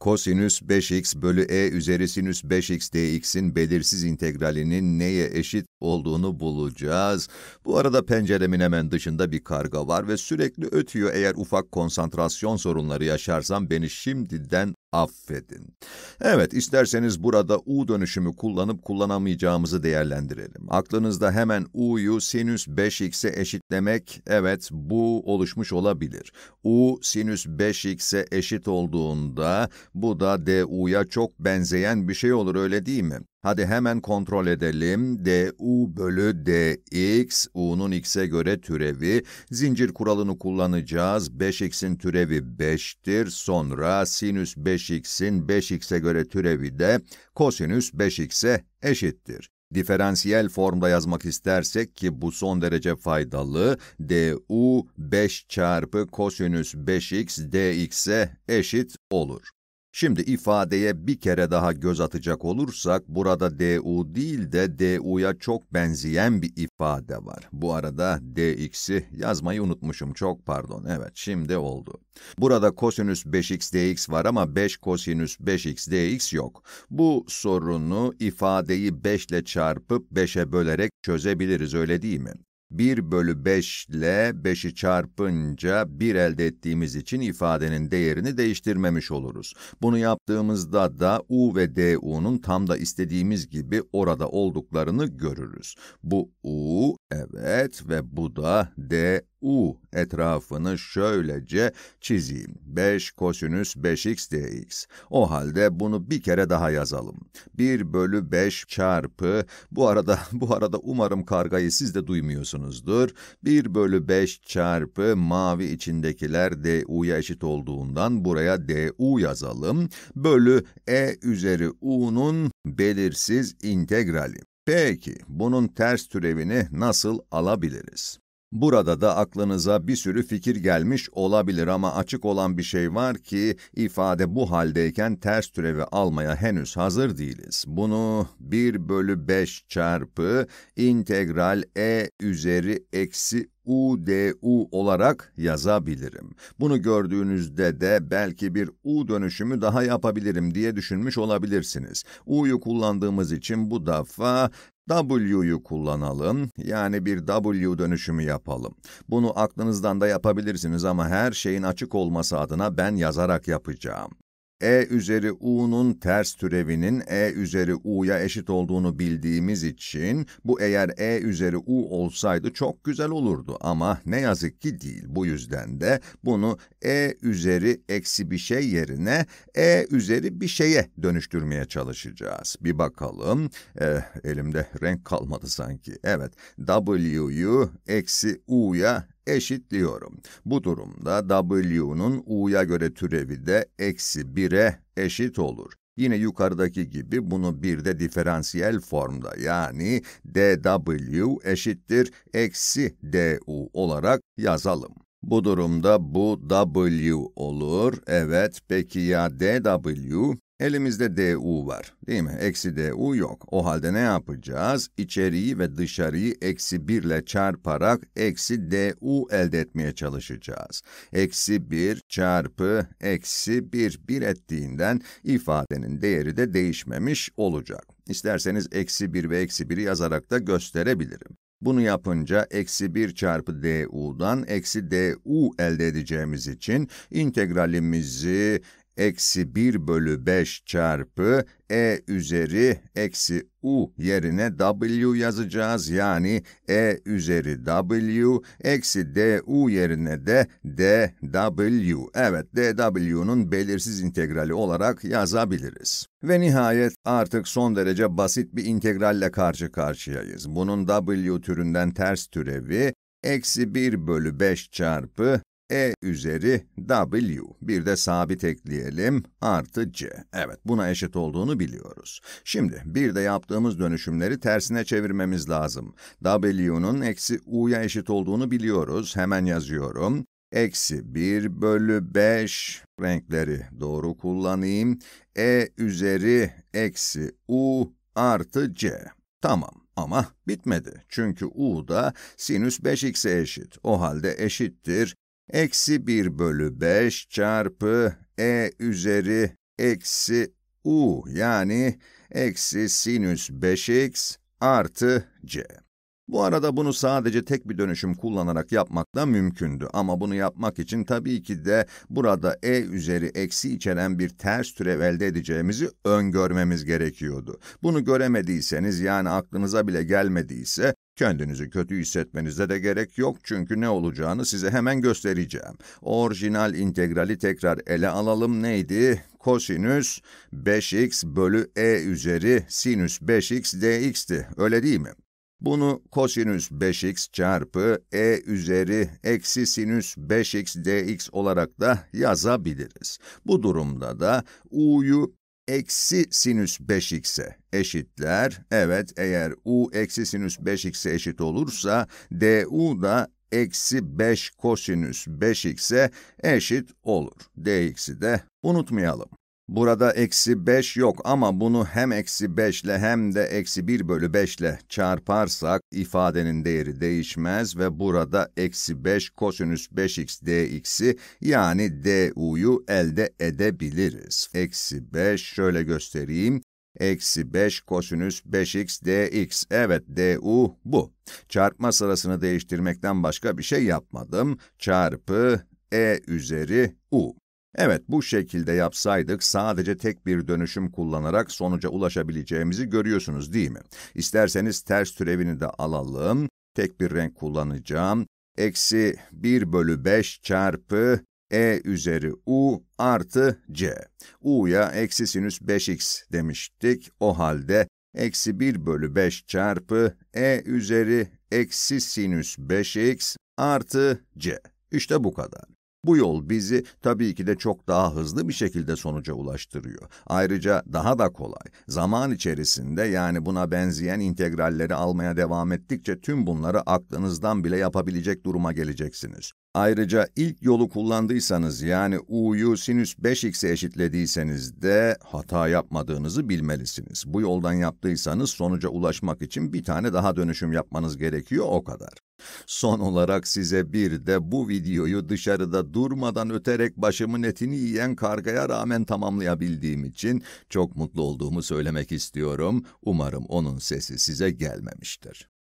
kosinüs 5x bölü e üzeri sinüs 5x dx'in belirsiz integralinin neye eşit olduğunu bulacağız. Bu arada penceremin hemen dışında bir karga var ve sürekli ötüyor. Eğer ufak konsantrasyon sorunları yaşarsam beni şimdiden affedin. Evet, isterseniz burada U dönüşümü kullanıp kullanamayacağımızı değerlendirelim. Aklınızda hemen U'yu sinüs 5x'e eşitlemek, evet bu oluşmuş olabilir. U sinüs 5x'e eşit olduğunda bu da du'ya çok benzeyen bir şey olur öyle değil mi? Hadi hemen kontrol edelim. du bölü dx, u'nun x'e göre türevi. Zincir kuralını kullanacağız. 5x'in türevi 5'tir. Sonra sinüs 5x'in 5x'e göre türevi de kosinüs 5x'e eşittir. Diferansiyel formda yazmak istersek ki bu son derece faydalı, du 5 çarpı kosinüs 5x dx'e eşit olur. Şimdi ifadeye bir kere daha göz atacak olursak, burada du değil de du'ya çok benzeyen bir ifade var. Bu arada dx'i yazmayı unutmuşum, çok pardon. Evet, şimdi oldu. Burada kosinüs 5x dx var ama 5 kosinüs 5x dx yok. Bu sorunu ifadeyi 5 ile çarpıp 5'e bölerek çözebiliriz, öyle değil mi? 1 bölü 5 ile 5'i çarpınca 1 elde ettiğimiz için ifadenin değerini değiştirmemiş oluruz. Bunu yaptığımızda da u ve du'nun tam da istediğimiz gibi orada olduklarını görürüz. Bu u, evet ve bu da d U etrafını şöylece çizeyim. 5 kosinüs 5x dx. O halde bunu bir kere daha yazalım. 1 bölü 5 çarpı, bu arada bu arada umarım kargayı siz de duymuyorsunuzdur. 1 bölü 5 çarpı mavi içindekiler du'ya eşit olduğundan buraya du yazalım. Bölü e üzeri u'nun belirsiz integrali. Peki, bunun ters türevini nasıl alabiliriz? Burada da aklınıza bir sürü fikir gelmiş olabilir ama açık olan bir şey var ki ifade bu haldeyken ters türevi almaya henüz hazır değiliz. Bunu 1 bölü 5 çarpı integral e üzeri eksi u du olarak yazabilirim. Bunu gördüğünüzde de belki bir u dönüşümü daha yapabilirim diye düşünmüş olabilirsiniz. u'yu kullandığımız için bu defa W'yu kullanalım. Yani bir W dönüşümü yapalım. Bunu aklınızdan da yapabilirsiniz ama her şeyin açık olması adına ben yazarak yapacağım e üzeri u'nun ters türevinin e üzeri u'ya eşit olduğunu bildiğimiz için bu eğer e üzeri u olsaydı çok güzel olurdu ama ne yazık ki değil. Bu yüzden de bunu e üzeri eksi bir şey yerine e üzeri bir şeye dönüştürmeye çalışacağız. Bir bakalım. E, elimde renk kalmadı sanki. Evet, w'yu eksi u'ya eşitliyorum. Bu durumda W'nun U'ya göre türevi de eksi 1'e eşit olur. Yine yukarıdaki gibi bunu bir de diferansiyel formda yani dw eşittir eksi du olarak yazalım. Bu durumda bu w olur. Evet, peki ya dw? Elimizde du var, değil mi? Eksi du yok. O halde ne yapacağız? İçeriği ve dışarıyı eksi 1 ile çarparak eksi du elde etmeye çalışacağız. Eksi 1 çarpı eksi 1, 1 ettiğinden ifadenin değeri de değişmemiş olacak. İsterseniz eksi 1 ve eksi 1'i yazarak da gösterebilirim. Bunu yapınca eksi 1 çarpı du'dan eksi du elde edeceğimiz için integralimizi eksi 1 bölü 5 çarpı e üzeri eksi u yerine w yazacağız. Yani e üzeri w eksi du yerine de dw. Evet dw'nun belirsiz integrali olarak yazabiliriz. Ve nihayet artık son derece basit bir integralle karşı karşıyayız. Bunun w türünden ters türevi eksi 1 bölü 5 çarpı e üzeri w, bir de sabit ekleyelim, artı c. Evet, buna eşit olduğunu biliyoruz. Şimdi, bir de yaptığımız dönüşümleri tersine çevirmemiz lazım. w'nun eksi u'ya eşit olduğunu biliyoruz, hemen yazıyorum. Eksi 1 bölü 5, renkleri doğru kullanayım, e üzeri eksi u artı c. Tamam. Ama bitmedi. Çünkü u da sinüs 5x'e eşit. O halde eşittir eksi 1 bölü 5 çarpı e üzeri eksi u yani eksi sinüs 5x artı c. Bu arada bunu sadece tek bir dönüşüm kullanarak yapmak da mümkündü ama bunu yapmak için tabii ki de burada e üzeri eksi içeren bir ters türev elde edeceğimizi öngörmemiz gerekiyordu. Bunu göremediyseniz yani aklınıza bile gelmediyse Kendinizi kötü hissetmenize de gerek yok çünkü ne olacağını size hemen göstereceğim. Orijinal integrali tekrar ele alalım neydi? Kosinüs 5x bölü e üzeri sinüs 5x dx'ti öyle değil mi? Bunu kosinüs 5x çarpı e üzeri eksi sinüs 5x dx olarak da yazabiliriz. Bu durumda da u'yu eksi sinüs 5x'e eşitler. Evet, eğer u eksi sinüs 5x'e eşit olursa, du da eksi 5 kosinüs 5x'e eşit olur. dx'i de unutmayalım. Burada eksi 5 yok ama bunu hem eksi 5 ile hem de eksi 1 bölü 5 ile çarparsak ifadenin değeri değişmez ve burada eksi 5 kosinüs 5x dx'i yani du'yu elde edebiliriz. Eksi 5 şöyle göstereyim. Eksi 5 kosinüs 5x dx. Evet, du bu. Çarpma sırasını değiştirmekten başka bir şey yapmadım. Çarpı e üzeri u. Evet, bu şekilde yapsaydık sadece tek bir dönüşüm kullanarak sonuca ulaşabileceğimizi görüyorsunuz değil mi? İsterseniz ters türevini de alalım. Tek bir renk kullanacağım. Eksi 1 bölü 5 çarpı e üzeri u artı c. u'ya eksi sinüs 5x demiştik. O halde eksi 1 bölü 5 çarpı e üzeri eksi sinüs 5x artı c. İşte bu kadar. Bu yol bizi tabii ki de çok daha hızlı bir şekilde sonuca ulaştırıyor. Ayrıca daha da kolay. Zaman içerisinde yani buna benzeyen integralleri almaya devam ettikçe tüm bunları aklınızdan bile yapabilecek duruma geleceksiniz. Ayrıca ilk yolu kullandıysanız yani u'yu sinüs 5x'e eşitlediyseniz de hata yapmadığınızı bilmelisiniz. Bu yoldan yaptıysanız sonuca ulaşmak için bir tane daha dönüşüm yapmanız gerekiyor o kadar. Son olarak size bir de bu videoyu dışarıda durmadan öterek başımın etini yiyen kargaya rağmen tamamlayabildiğim için çok mutlu olduğumu söylemek istiyorum. Umarım onun sesi size gelmemiştir.